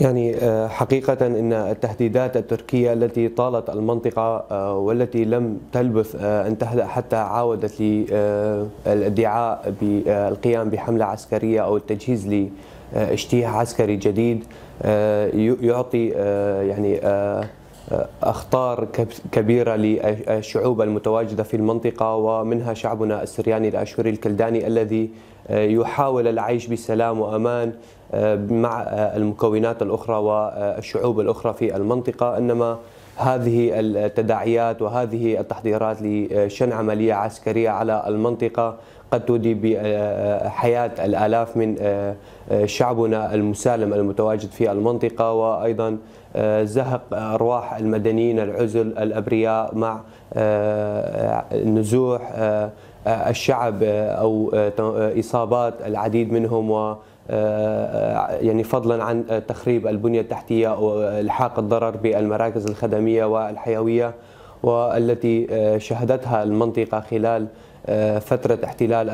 يعني آه، حقيقة أن التهديدات التركية التي طالت المنطقة آه، والتي لم تلبث آه، أن تهدأ حتى عاودت للادعاء بالقيام بحملة عسكرية أو التجهيز لاجتياح عسكري جديد يعطي يعني أخطار كبيرة للشعوب المتواجدة في المنطقة ومنها شعبنا السرياني الآشوري الكلداني الذي آه، يحاول العيش بسلام وأمان آه، مع آه، المكونات الأخرى والشعوب الأخرى في المنطقة إنما هذه التداعيات وهذه التحضيرات لشن عملية عسكرية على المنطقة قد تودي بحياة آه، آه، الآلاف من آه، شعبنا المسالم المتواجد في المنطقة وأيضا زهق أرواح المدنيين العزل الأبرياء مع نزوح الشعب أو إصابات العديد منهم و يعني فضلا عن تخريب البنية التحتية وإلحاق الضرر بالمراكز الخدمية والحيوية والتي شهدتها المنطقة خلال آه، فترة احتلال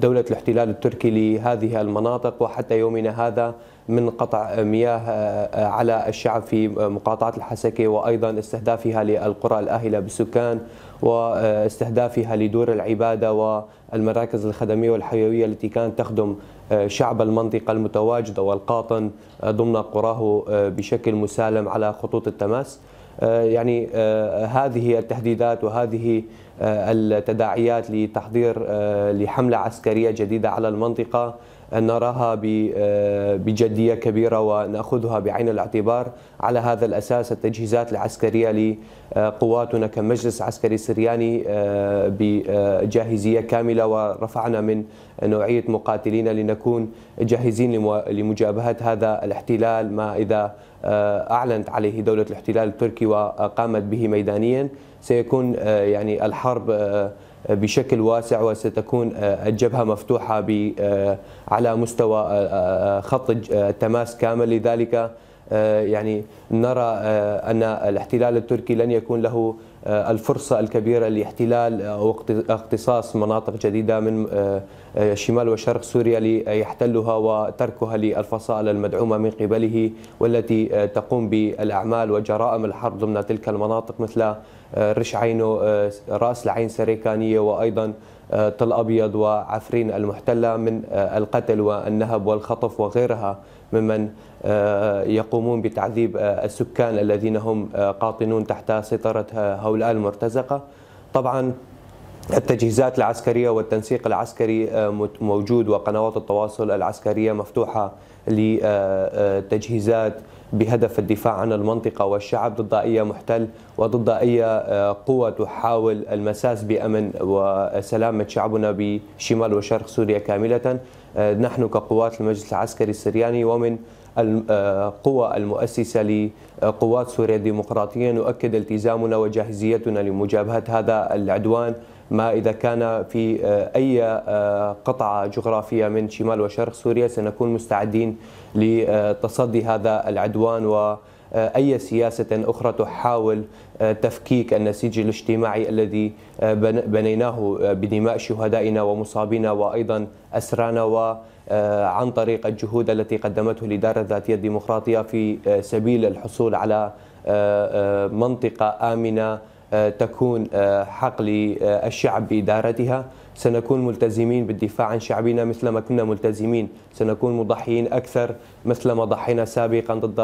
دولة الاحتلال التركي لهذه المناطق وحتى يومنا هذا من قطع مياه آه، على الشعب في مقاطعة الحسكة وأيضا استهدافها للقرى الآهلة بالسكان واستهدافها لدور العبادة والمراكز الخدمية والحيوية التي كانت تخدم آه، شعب المنطقة المتواجدة والقاطن ضمن قراه بشكل مسالم على خطوط التماس آه، يعني آه، هذه التهديدات وهذه آه، التداعيات لتحضير لحملة عسكرية جديدة على المنطقة أن نراها آه، بجدية كبيرة ونأخذها بعين الاعتبار على هذا الأساس التجهيزات العسكرية لقواتنا كمجلس عسكري سرياني آه، بجاهزية كاملة ورفعنا من نوعية مقاتلين لنكون جاهزين لمجابهة هذا الاحتلال ما إذا آه، أعلنت عليه دولة الاحتلال التركي وقامت به ميدانيا سيكون يعني الحرب بشكل واسع وستكون آه، الجبهه مفتوحه آه، على مستوى آه، خط التماس كامل لذلك يعني نرى ان الاحتلال التركي لن يكون له الفرصه الكبيره لاحتلال او اقتصاص مناطق جديده من آه، شمال وشرق سوريا ليحتلها وتركها للفصائل المدعومة من قبله والتي آه، تقوم بالأعمال وجرائم الحرب ضمن تلك المناطق مثل آه، رش عينه رأس العين سريكانية وأيضا طل أبيض وعفرين المحتلة من القتل والنهب والخطف وغيرها ممن يقومون بتعذيب السكان الذين هم قاطنون تحت سيطرة هؤلاء المرتزقة طبعا التجهيزات العسكريه والتنسيق العسكري آه، موجود وقنوات التواصل العسكريه مفتوحه لتجهيزات بهدف الدفاع عن المنطقة والشعب ضد أي محتل وضد أي آه، قوة تحاول المساس بأمن وسلامة شعبنا بشمال وشرق سوريا كاملة آه، نحن كقوات المجلس العسكري السرياني ومن القوى المؤسسة لقوات سوريا الديمقراطية نؤكد التزامنا وجاهزيتنا لمجابهة هذا العدوان ما إذا كان في آه، أي آه، قطعة جغرافية من شمال وشرق سوريا سنكون مستعدين لتصدي هذا العدوان وأي آه، سياسه اخرى تحاول تفكيك النسيج الاجتماعي الذي بنيناه بدماء شهدائنا ومصابينا وايضا اسرانا و عن طريق الجهود التي قدمته الاداره الذاتيه الديمقراطيه في سبيل الحصول على منطقه امنه آه، تكون آه، حق للشعب بإدارتها سنكون ملتزمين بالدفاع عن شعبنا مثل ما كنا ملتزمين سنكون مضحيين أكثر مثل ما ضحينا سابقا ضد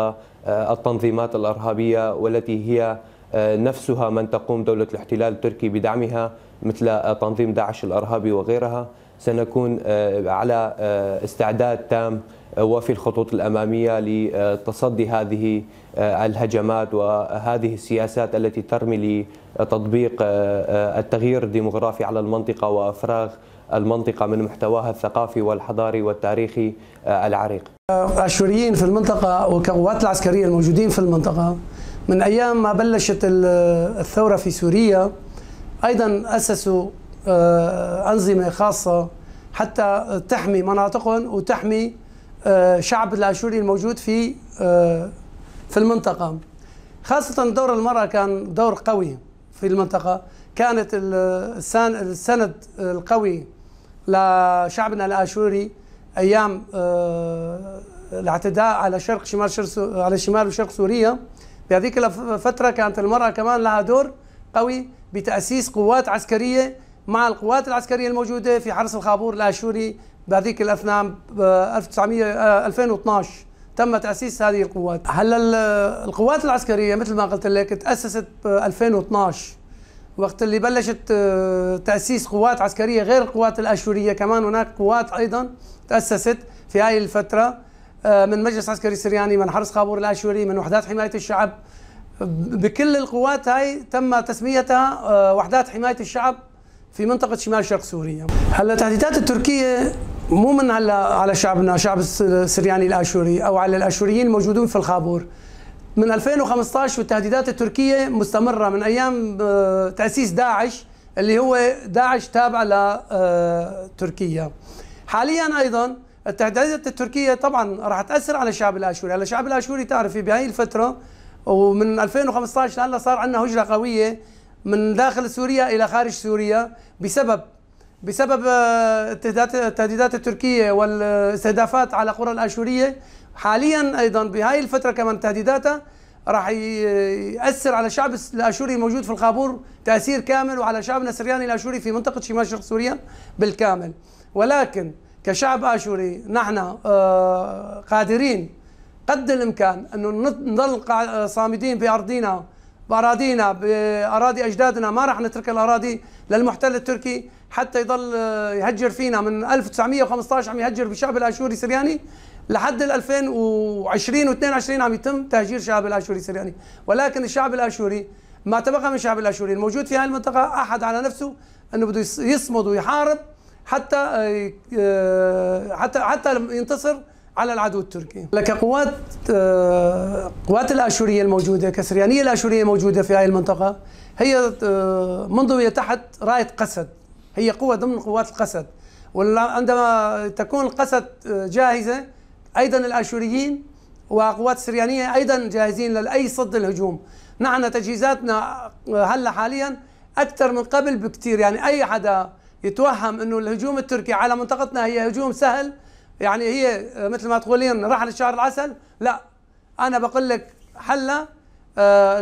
آه، التنظيمات الإرهابية والتي هي نفسها من تقوم دولة الاحتلال التركي بدعمها مثل تنظيم داعش الإرهابي وغيرها سنكون آه، على آه، استعداد تام آه، وفي الخطوط الاماميه لتصدي هذه الهجمات وهذه السياسات التي ترمي لتطبيق التغيير الديمغرافي على المنطقه وافراغ المنطقه من محتواها الثقافي والحضاري والتاريخي العريق. الشوريين في المنطقه والقوات العسكريه الموجودين في المنطقه من ايام ما بلشت الثوره في سوريا ايضا اسسوا آه، أنظمة خاصة حتى تحمي مناطقهم وتحمي آه، شعب الآشوري الموجود في آه، في المنطقة خاصة دور المرأة كان دور قوي في المنطقة كانت السند القوي لشعبنا الآشوري أيام الاعتداء على شرق شمال شرق على شمال وشرق سوريا بهذيك الفترة كانت المرأة كمان لها دور قوي بتأسيس قوات عسكرية مع القوات العسكرية الموجودة في حرس الخابور الآشوري بهذيك الأثناء 1900 2012 تم تأسيس هذه القوات هلا القوات العسكرية مثل ما قلت لك تأسست ب 2012 وقت اللي بلشت آه، تأسيس قوات عسكرية غير القوات الآشورية كمان هناك قوات أيضا تأسست في هاي الفترة آه، من مجلس عسكري سرياني من حرس خابور الآشوري من وحدات حماية الشعب بكل القوات هاي تم تسميتها آه، وحدات حماية الشعب في منطقة شمال شرق سوريا هلا التهديدات التركية مو من هلا على شعبنا شعب السرياني الاشوري او على الاشوريين الموجودين في الخابور من 2015 والتهديدات التركيه مستمره من ايام آه، تاسيس داعش اللي هو داعش تابع لتركيا آه، حاليا ايضا التهديدات التركيه طبعا راح تاثر على الشعب الاشوري على الشعب الاشوري تعرفي بهي الفتره ومن 2015 لهلا صار عندنا هجره قويه من داخل سوريا الى خارج سوريا بسبب بسبب آه، التهديدات التركيه والاستهدافات على قرى الاشوريه حاليا ايضا بهاي الفتره كمان تهديداتها راح ياثر على الشعب الاشوري الموجود في الخابور تاثير كامل وعلى شعبنا السرياني الاشوري في منطقه شمال شرق سوريا بالكامل ولكن كشعب اشوري نحن آه، قادرين قد الامكان انه نضل صامدين بارضنا باراضينا باراضي اجدادنا ما راح نترك الاراضي للمحتل التركي حتى يضل آه، يهجر فينا من 1915 عم يهجر بالشعب الاشوري السرياني لحد 2020 و22 عم يتم تهجير الشعب الاشوري السرياني ولكن الشعب الاشوري ما تبقى من الشعب الاشوري الموجود في هذه المنطقه احد على نفسه انه بده يصمد ويحارب حتى آه، آه، حتى حتى ينتصر على العدو التركي لك آه، قوات الآشورية الموجودة كسريانية الآشورية الموجودة في هذه المنطقة هي آه، منضوية تحت راية قسد هي قوة ضمن قوات القسد وعندما تكون القسد آه، جاهزة أيضا الآشوريين وقوات السريانية أيضا جاهزين لأي صد الهجوم نحن تجهيزاتنا هلا حاليا أكثر من قبل بكثير يعني أي حدا يتوهم أنه الهجوم التركي على منطقتنا هي هجوم سهل يعني هي مثل ما تقولين راح للشهر العسل لا أنا بقول لك حلة آه،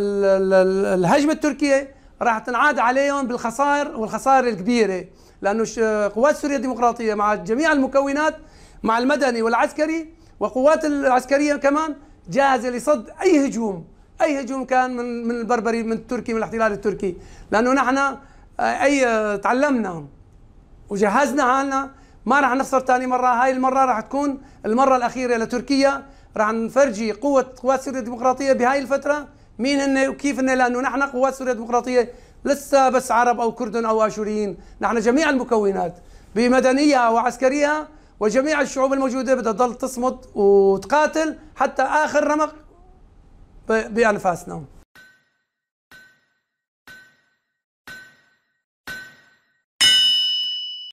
الهجمة التركية راح تنعاد عليهم بالخسائر والخسائر الكبيرة لأنه قوات سوريا الديمقراطية مع جميع المكونات مع المدني والعسكري وقوات العسكرية كمان جاهزة لصد أي هجوم أي هجوم كان من من البربري من التركي من الاحتلال التركي لأنه نحن آه، أي آه، تعلمنا وجهزنا حالنا ما راح نخسر ثاني مرة هاي المرة راح تكون المرة الأخيرة لتركيا راح نفرجي قوة قوات سوريا الديمقراطية بهاي الفترة مين هن وكيف هن لأنه نحن قوات سوريا الديمقراطية لسه بس عرب أو كردن أو آشوريين نحن جميع المكونات بمدنيها وعسكريها وجميع الشعوب الموجودة بدها تضل تصمد وتقاتل حتى آخر رمق بأنفاسنا